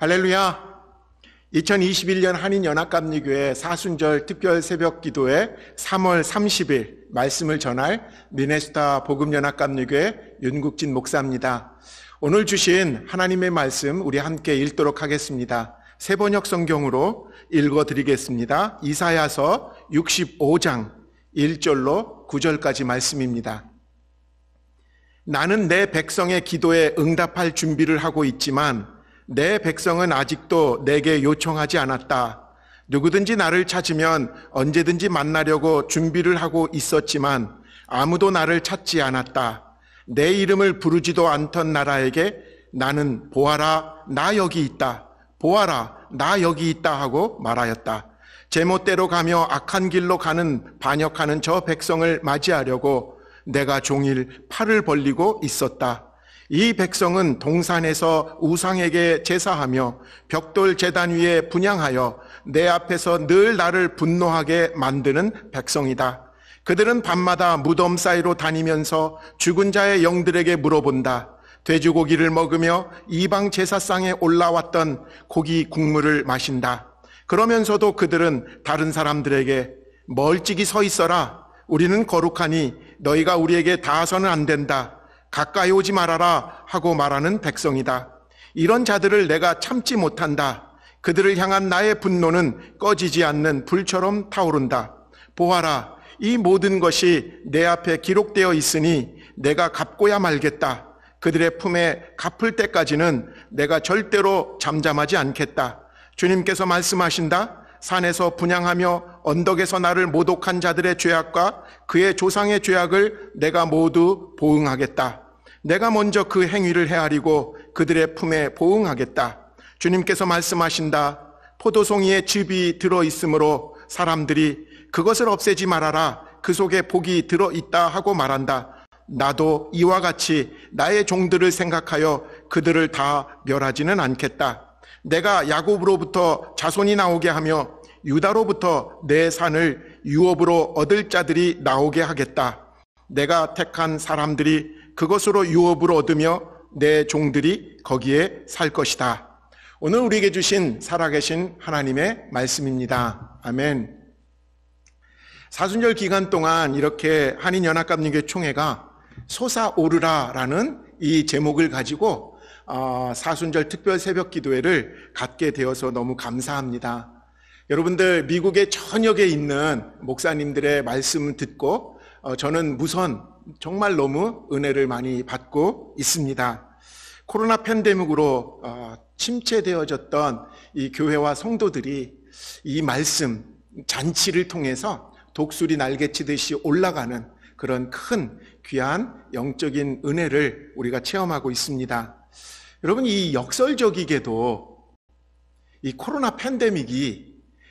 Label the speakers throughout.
Speaker 1: 할렐루야! 2021년 한인연합감리교회 사순절 특별 새벽 기도회 3월 30일 말씀을 전할 미네스타 복음연합감리교회 윤국진 목사입니다. 오늘 주신 하나님의 말씀 우리 함께 읽도록 하겠습니다. 세번역 성경으로 읽어드리겠습니다. 이사야서 65장 1절로 9절까지 말씀입니다. 나는 내 백성의 기도에 응답할 준비를 하고 있지만 내 백성은 아직도 내게 요청하지 않았다. 누구든지 나를 찾으면 언제든지 만나려고 준비를 하고 있었지만 아무도 나를 찾지 않았다. 내 이름을 부르지도 않던 나라에게 나는 보아라, 나 여기 있다. 보아라, 나 여기 있다 하고 말하였다. 제멋대로 가며 악한 길로 가는 반역하는 저 백성을 맞이하려고 내가 종일 팔을 벌리고 있었다. 이 백성은 동산에서 우상에게 제사하며 벽돌 재단 위에 분양하여 내 앞에서 늘 나를 분노하게 만드는 백성이다. 그들은 밤마다 무덤 사이로 다니면서 죽은 자의 영들에게 물어본다. 돼지고기를 먹으며 이방 제사상에 올라왔던 고기 국물을 마신다. 그러면서도 그들은 다른 사람들에게 멀찍이 서 있어라. 우리는 거룩하니 너희가 우리에게 닿아서는 안 된다. 가까이 오지 말아라 하고 말하는 백성이다. 이런 자들을 내가 참지 못한다. 그들을 향한 나의 분노는 꺼지지 않는 불처럼 타오른다. 보아라. 이 모든 것이 내 앞에 기록되어 있으니 내가 갚고야 말겠다. 그들의 품에 갚을 때까지는 내가 절대로 잠잠하지 않겠다. 주님께서 말씀하신다. 산에서 분양하며 언덕에서 나를 모독한 자들의 죄악과 그의 조상의 죄악을 내가 모두 보응하겠다. 내가 먼저 그 행위를 헤아리고 그들의 품에 보응하겠다. 주님께서 말씀하신다. 포도송이에 즙이 들어 있으므로 사람들이 그것을 없애지 말아라. 그 속에 복이 들어 있다 하고 말한다. 나도 이와 같이 나의 종들을 생각하여 그들을 다 멸하지는 않겠다. 내가 야곱으로부터 자손이 나오게 하며 유다로부터 내 산을 유업으로 얻을 자들이 나오게 하겠다. 내가 택한 사람들이 그것으로 유업으로 얻으며 내 종들이 거기에 살 것이다. 오늘 우리에게 주신 살아계신 하나님의 말씀입니다. 아멘. 사순절 기간 동안 이렇게 한인연합감리교 총회가 소사오르라라는이 제목을 가지고 어, 사순절 특별 새벽 기도회를 갖게 되어서 너무 감사합니다. 여러분들 미국의 전역에 있는 목사님들의 말씀을 듣고 어, 저는 무선 정말 너무 은혜를 많이 받고 있습니다. 코로나 팬데믹으로 어, 침체되어졌던 이 교회와 성도들이 이 말씀 잔치를 통해서 독수리 날개치듯이 올라가는 그런 큰 귀한 영적인 은혜를 우리가 체험하고 있습니다. 여러분 이 역설적이게도 이 코로나 팬데믹이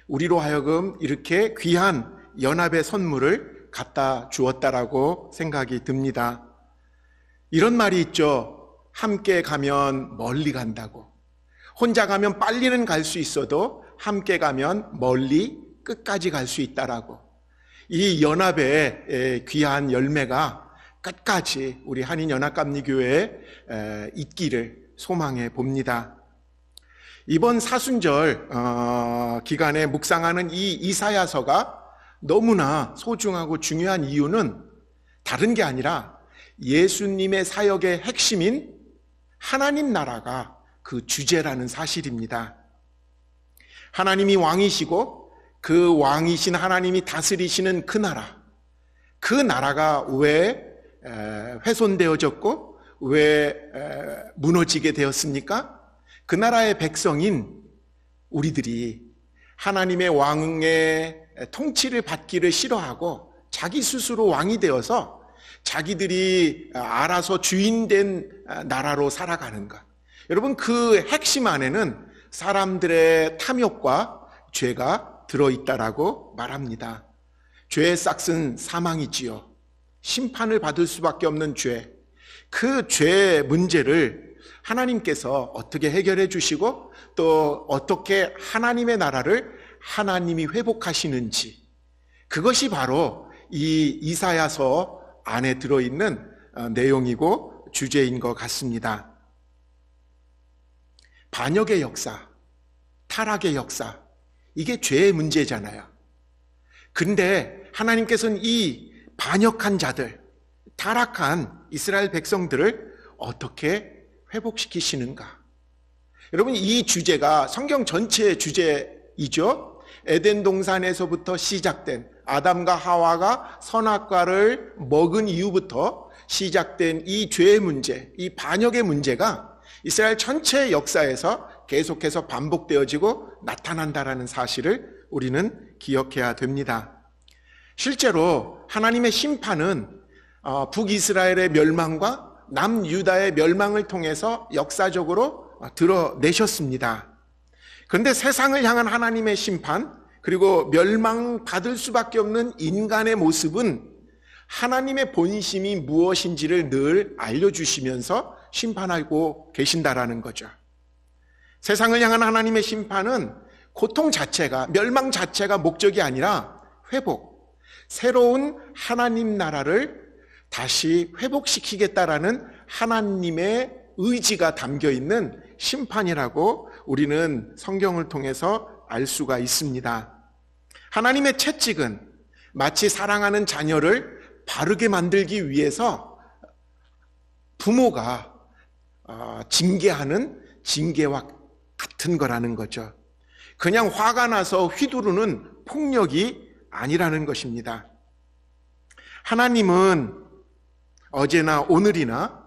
Speaker 1: 우리로 하여금 이렇게 귀한 연합의 선물을 갖다 주었다라고 생각이 듭니다. 이런 말이 있죠. 함께 가면 멀리 간다고. 혼자 가면 빨리는 갈 수 있어도 함께 가면 멀리 끝까지 갈 수 있다라고. 이 연합의 귀한 열매가 끝까지 우리 한인연합감리교회에 있기를 소망해 봅니다. 이번 사순절 어, 기간에 묵상하는 이 이사야서가 너무나 소중하고 중요한 이유는 다른 게 아니라 예수님의 사역의 핵심인 하나님 나라가 그 주제라는 사실입니다. 하나님이 왕이시고 그 왕이신 하나님이 다스리시는 그 나라, 그 나라가 왜 훼손되어졌고 왜 무너지게 되었습니까? 그 나라의 백성인 우리들이 하나님의 왕의 통치를 받기를 싫어하고 자기 스스로 왕이 되어서 자기들이 알아서 주인된 나라로 살아가는 것. 여러분 그 핵심 안에는 사람들의 탐욕과 죄가 들어있다라고 말합니다. 죄의 싹은 사망이지요. 심판을 받을 수밖에 없는 죄. 그 죄의 문제를 하나님께서 어떻게 해결해 주시고 또 어떻게 하나님의 나라를 하나님이 회복하시는지 그것이 바로 이 이사야서 안에 들어있는 어, 내용이고 주제인 것 같습니다. 반역의 역사, 타락의 역사, 이게 죄의 문제잖아요. 근데 하나님께서는 이 반역한 자들, 타락한 이스라엘 백성들을 어떻게 회복시키시는가? 여러분, 이 주제가 성경 전체의 주제이죠? 에덴 동산에서부터 시작된 아담과 하와가 선악과를 먹은 이후부터 시작된 이 죄의 문제, 이 반역의 문제가 이스라엘 전체 역사에서 계속해서 반복되어지고 나타난다라는 사실을 우리는 기억해야 됩니다. 실제로 하나님의 심판은 어, 북이스라엘의 멸망과 남유다의 멸망을 통해서 역사적으로 드러내셨습니다. 그런데 세상을 향한 하나님의 심판, 그리고 멸망받을 수밖에 없는 인간의 모습은 하나님의 본심이 무엇인지를 늘 알려주시면서 심판하고 계신다라는 거죠. 세상을 향한 하나님의 심판은 고통 자체가, 멸망 자체가 목적이 아니라 회복, 새로운 하나님 나라를 다시 회복시키겠다라는 하나님의 의지가 담겨 있는 심판이라고 우리는 성경을 통해서 알 수가 있습니다. 하나님의 채찍은 마치 사랑하는 자녀를 바르게 만들기 위해서 부모가 어, 징계하는 징계와 같은 거라는 거죠. 그냥 화가 나서 휘두르는 폭력이 아니라는 것입니다. 하나님은 어제나 오늘이나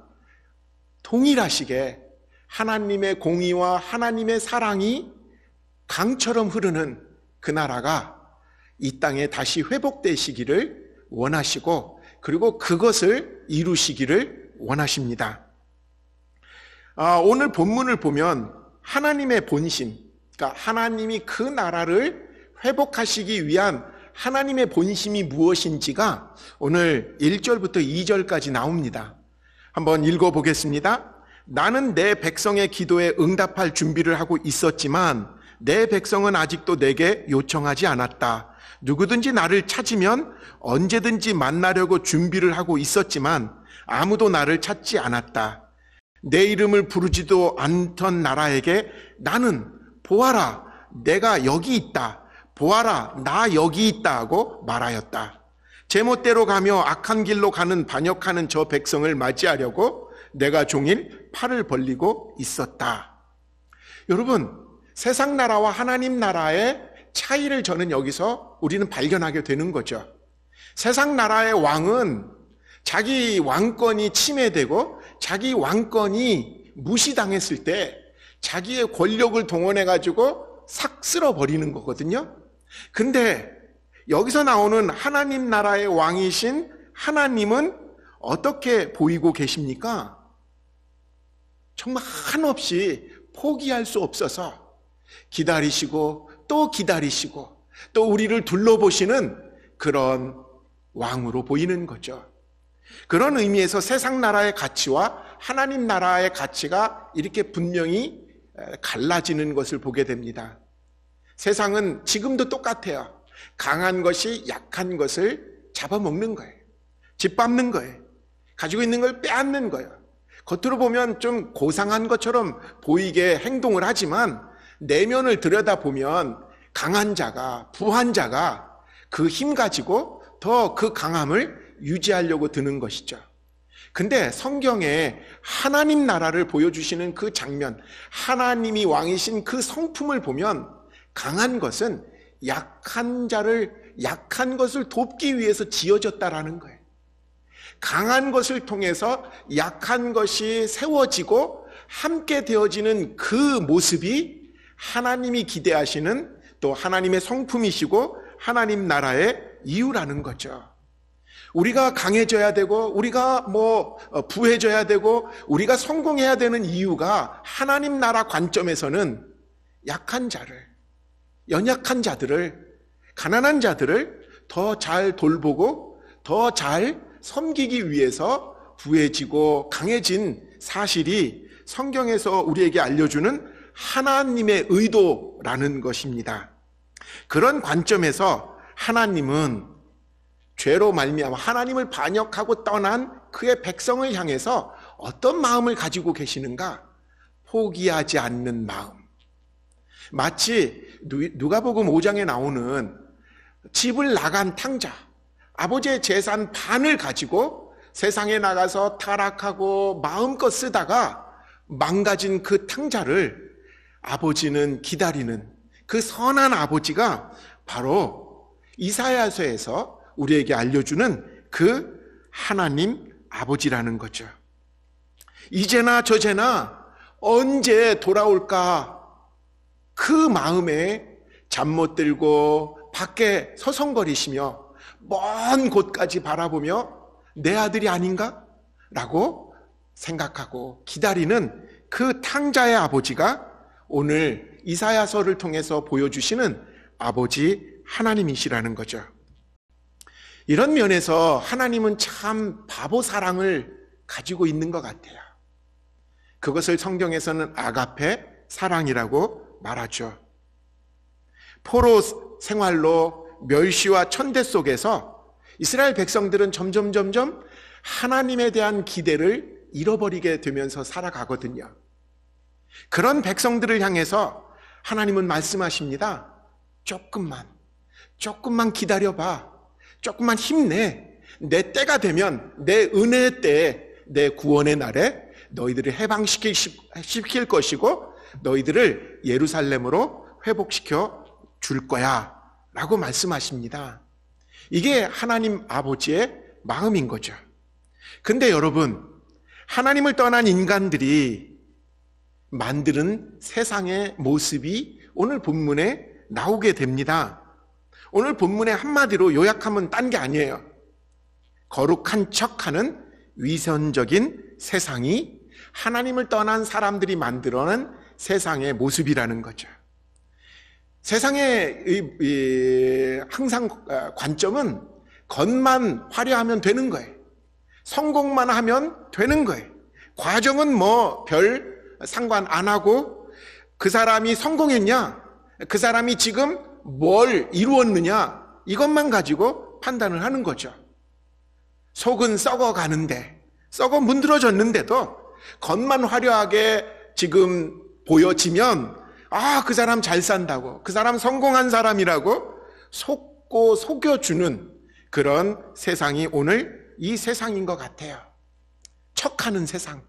Speaker 1: 동일하시게 하나님의 공의와 하나님의 사랑이 강처럼 흐르는 그 나라가 이 땅에 다시 회복되시기를 원하시고 그리고 그것을 이루시기를 원하십니다. 아, 오늘 본문을 보면 하나님의 본심, 그러니까 하나님이 그 나라를 회복하시기 위한 하나님의 본심이 무엇인지가 오늘 1절부터 2절까지 나옵니다. 한번 읽어보겠습니다. 나는 내 백성의 기도에 응답할 준비를 하고 있었지만 내 백성은 아직도 내게 요청하지 않았다. 누구든지 나를 찾으면 언제든지 만나려고 준비를 하고 있었지만 아무도 나를 찾지 않았다. 내 이름을 부르지도 않던 나라에게 나는 보아라, 내가 여기 있다. 보아라 나 여기 있다고 말하였다. 제멋대로 가며 악한 길로 가는 반역하는 저 백성을 맞이하려고 내가 종일 팔을 벌리고 있었다. 여러분, 세상 나라와 하나님 나라의 차이를 저는 여기서 우리는 발견하게 되는 거죠. 세상 나라의 왕은 자기 왕권이 침해되고 자기 왕권이 무시당했을 때 자기의 권력을 동원해가지고 싹 쓸어버리는 거거든요. 근데 여기서 나오는 하나님 나라의 왕이신 하나님은 어떻게 보이고 계십니까? 정말 한없이 포기할 수 없어서 기다리시고 또 기다리시고 또 우리를 둘러보시는 그런 왕으로 보이는 거죠. 그런 의미에서 세상 나라의 가치와 하나님 나라의 가치가 이렇게 분명히 갈라지는 것을 보게 됩니다. 세상은 지금도 똑같아요. 강한 것이 약한 것을 잡아먹는 거예요. 짓밟는 거예요. 가지고 있는 걸 빼앗는 거예요. 겉으로 보면 좀 고상한 것처럼 보이게 행동을 하지만 내면을 들여다보면 강한 자가, 부한 자가 그 힘 가지고 더 그 강함을 유지하려고 드는 것이죠. 근데 성경에 하나님 나라를 보여주시는 그 장면, 하나님이 왕이신 그 성품을 보면 강한 것은 약한 자를 약한 것을 돕기 위해서 지어졌다라는 거예요. 강한 것을 통해서 약한 것이 세워지고 함께 되어지는 그 모습이 하나님이 기대하시는 또 하나님의 성품이시고 하나님 나라의 이유라는 거죠. 우리가 강해져야 되고 우리가 뭐 어, 부해져야 되고 우리가 성공해야 되는 이유가 하나님 나라 관점에서는 약한 자를 연약한 자들을, 가난한 자들을 더 잘 돌보고 더 잘 섬기기 위해서 부해지고 강해진 사실이 성경에서 우리에게 알려주는 하나님의 의도라는 것입니다. 그런 관점에서 하나님은 죄로 말미암아 하나님을 반역하고 떠난 그의 백성을 향해서 어떤 마음을 가지고 계시는가? 포기하지 않는 마음. 마치 누가복음 5장에 나오는 집을 나간 탕자, 아버지의 재산 반을 가지고 세상에 나가서 타락하고 마음껏 쓰다가 망가진 그 탕자를 아버지는 기다리는 그 선한 아버지가 바로 이사야서에서 우리에게 알려주는 그 하나님 아버지라는 거죠. 이제나 저제나 언제 돌아올까 그 마음에 잠 못 들고 밖에 서성거리시며 먼 곳까지 바라보며 내 아들이 아닌가? 라고 생각하고 기다리는 그 탕자의 아버지가 오늘 이사야서를 통해서 보여주시는 아버지 하나님이시라는 거죠. 이런 면에서 하나님은 참 바보 사랑을 가지고 있는 것 같아요. 그것을 성경에서는 아가페 사랑이라고 말하죠. 포로 생활로 멸시와 천대 속에서 이스라엘 백성들은 점점 점점 하나님에 대한 기대를 잃어버리게 되면서 살아가거든요. 그런 백성들을 향해서 하나님은 말씀하십니다. 조금만, 조금만 기다려봐. 조금만 힘내. 내 때가 되면, 내 은혜의 때에, 내 구원의 날에 너희들을 해방시킬 것이고, 너희들을 예루살렘으로 회복시켜 줄 거야. 라고 말씀하십니다. 이게 하나님 아버지의 마음인 거죠. 근데 여러분, 하나님을 떠난 인간들이 만드는 세상의 모습이 오늘 본문에 나오게 됩니다. 오늘 본문의 한마디로 요약하면 딴 게 아니에요. 거룩한 척 하는 위선적인 세상이 하나님을 떠난 사람들이 만들어낸 세상의 모습이라는 거죠. 세상의 항상 아, 관점은 겉만 화려하면 되는 거예요. 성공만 하면 되는 거예요. 과정은 뭐 별 상관 안 하고 그 사람이 성공했냐, 그 사람이 지금 뭘 이루었느냐 이것만 가지고 판단을 하는 거죠. 속은 썩어 가는데 썩어 문드러졌는데도 겉만 화려하게 지금 보여지면 아, 그 사람 잘 산다고. 그 사람 성공한 사람이라고 속고 속여주는 그런 세상이 오늘 이 세상인 것 같아요. 척하는 세상.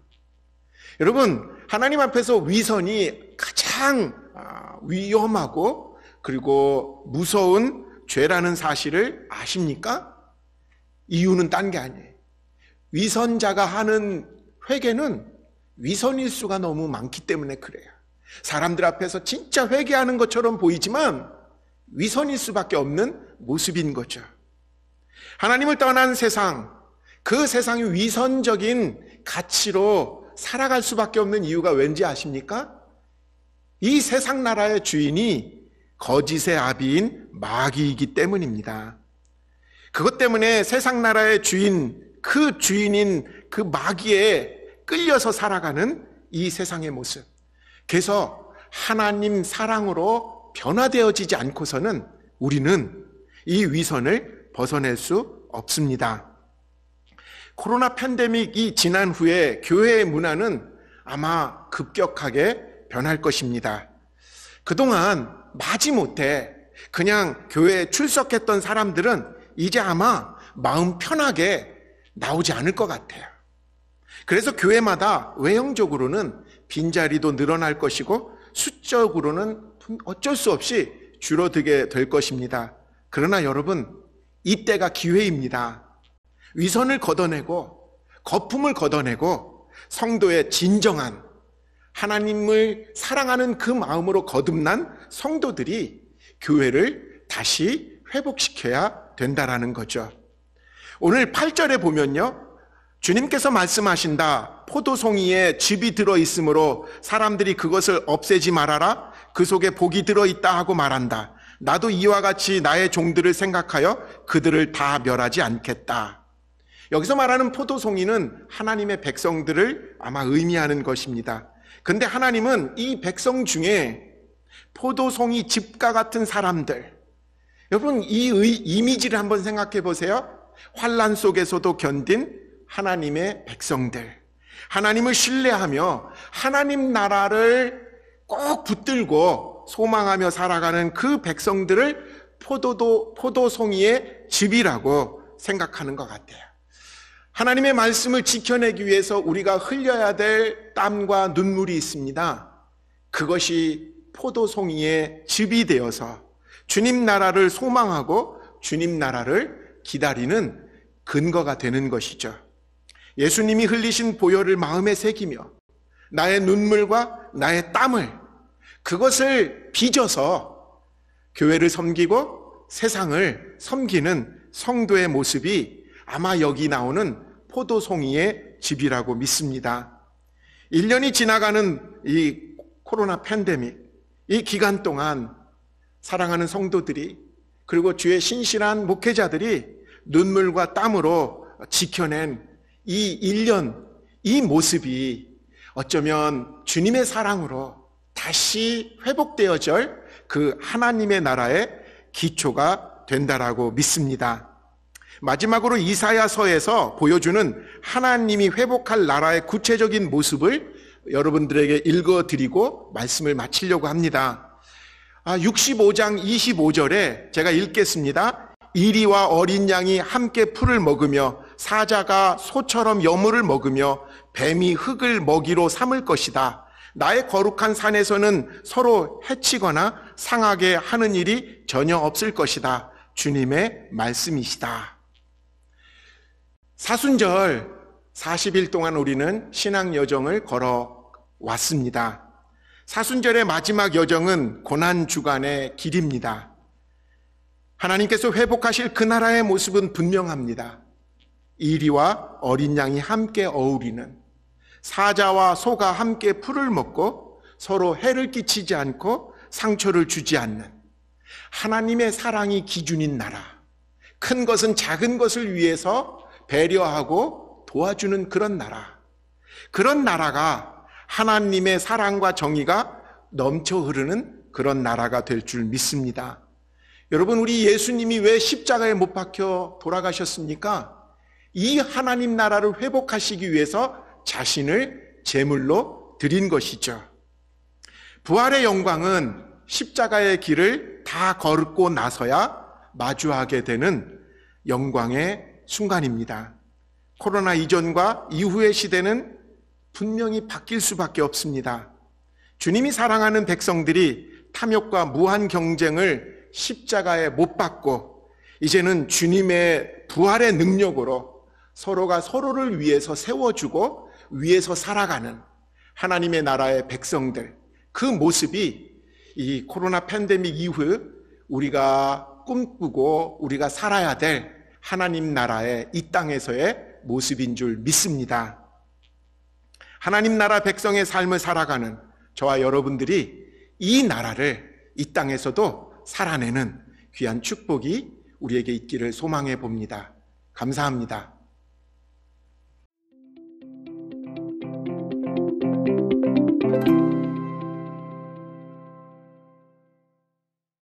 Speaker 1: 여러분, 하나님 앞에서 위선이 가장 아, 위험하고 그리고 무서운 죄라는 사실을 아십니까? 이유는 딴 게 아니에요. 위선자가 하는 회개는 위선일 수가 너무 많기 때문에 그래요. 사람들 앞에서 진짜 회개하는 것처럼 보이지만 위선일 수밖에 없는 모습인 거죠. 하나님을 떠난 세상, 그 세상이 위선적인 가치로 살아갈 수밖에 없는 이유가 왠지 아십니까? 이 세상 나라의 주인이 거짓의 아비인 마귀이기 때문입니다. 그것 때문에 세상 나라의 주인, 그 주인인 그 마귀에 끌려서 살아가는 이 세상의 모습. 그래서 하나님 사랑으로 변화되어지지 않고서는 우리는 이 위선을 벗어낼 수 없습니다. 코로나 팬데믹이 지난 후에 교회의 문화는 아마 급격하게 변할 것입니다. 그동안 마지못해 그냥 교회에 출석했던 사람들은 이제 아마 마음 편하게 나오지 않을 것 같아요. 그래서 교회마다 외형적으로는 빈자리도 늘어날 것이고 수적으로는 어쩔 수 없이 줄어들게 될 것입니다. 그러나 여러분, 이때가 기회입니다. 위선을 걷어내고 거품을 걷어내고 성도의 진정한 하나님을 사랑하는 그 마음으로 거듭난 성도들이 교회를 다시 회복시켜야 된다라는 거죠. 오늘 8절에 보면요. 주님께서 말씀하신다. 포도송이에 집이 들어있으므로 사람들이 그것을 없애지 말아라. 그 속에 복이 들어있다 하고 말한다. 나도 이와 같이 나의 종들을 생각하여 그들을 다 멸하지 않겠다. 여기서 말하는 포도송이는 하나님의 백성들을 아마 의미하는 것입니다. 근데 하나님은 이 백성 중에 포도송이 집과 같은 사람들. 여러분 이 이미지를 한번 생각해 보세요. 환란 속에서도 견딘 하나님의 백성들, 하나님을 신뢰하며 하나님 나라를 꼭 붙들고 소망하며 살아가는 그 백성들을 포도도, 포도송이의 집이라고 생각하는 것 같아요. 하나님의 말씀을 지켜내기 위해서 우리가 흘려야 될 땀과 눈물이 있습니다. 그것이 포도송이의 집이 되어서 주님 나라를 소망하고 주님 나라를 기다리는 근거가 되는 것이죠. 예수님이 흘리신 보혈을 마음에 새기며 나의 눈물과 나의 땀을 그것을 빚어서 교회를 섬기고 세상을 섬기는 성도의 모습이 아마 여기 나오는 포도송이의 집이라고 믿습니다. 1년이 지나가는 이 코로나 팬데믹, 이 기간 동안 사랑하는 성도들이 그리고 주의 신실한 목회자들이 눈물과 땀으로 지켜낸 이 1년, 이 모습이 어쩌면 주님의 사랑으로 다시 회복되어질 그 하나님의 나라의 기초가 된다라고 믿습니다. 마지막으로 이사야서에서 보여주는 하나님이 회복할 나라의 구체적인 모습을 여러분들에게 읽어드리고 말씀을 마치려고 합니다. 65장 아, 25절에 제가 읽겠습니다. 이리와 어린 양이 함께 풀을 먹으며 사자가 소처럼 여물을 먹으며 뱀이 흙을 먹이로 삼을 것이다. 나의 거룩한 산에서는 서로 해치거나 상하게 하는 일이 전혀 없을 것이다. 주님의 말씀이시다. 사순절 40일 동안 우리는 신앙 여정을 걸어 왔습니다. 사순절의 마지막 여정은 고난 주간의 길입니다. 하나님께서 회복하실 그 나라의 모습은 분명합니다. 이리와 어린 양이 함께 어울리는 사자와 소가 함께 풀을 먹고 서로 해를 끼치지 않고 상처를 주지 않는 하나님의 사랑이 기준인 나라. 큰 것은 작은 것을 위해서 배려하고 도와주는 그런 나라. 그런 나라가 하나님의 사랑과 정의가 넘쳐 흐르는 그런 나라가 될 줄 믿습니다. 여러분, 우리 예수님이 왜 십자가에 못 박혀 돌아가셨습니까? 이 하나님 나라를 회복하시기 위해서 자신을 제물로 드린 것이죠. 부활의 영광은 십자가의 길을 다 걸고 나서야 마주하게 되는 영광의 순간입니다. 코로나 이전과 이후의 시대는 분명히 바뀔 수밖에 없습니다. 주님이 사랑하는 백성들이 탐욕과 무한 경쟁을 십자가에 못 받고 이제는 주님의 부활의 능력으로 서로가 서로를 위해서 세워주고 위해서 살아가는 하나님의 나라의 백성들 그 모습이 이 코로나 팬데믹 이후 우리가 꿈꾸고 우리가 살아야 될 하나님 나라의 이 땅에서의 모습인 줄 믿습니다. 하나님 나라 백성의 삶을 살아가는 저와 여러분들이 이 나라를 이 땅에서도 살아내는 귀한 축복이 우리에게 있기를 소망해 봅니다. 감사합니다.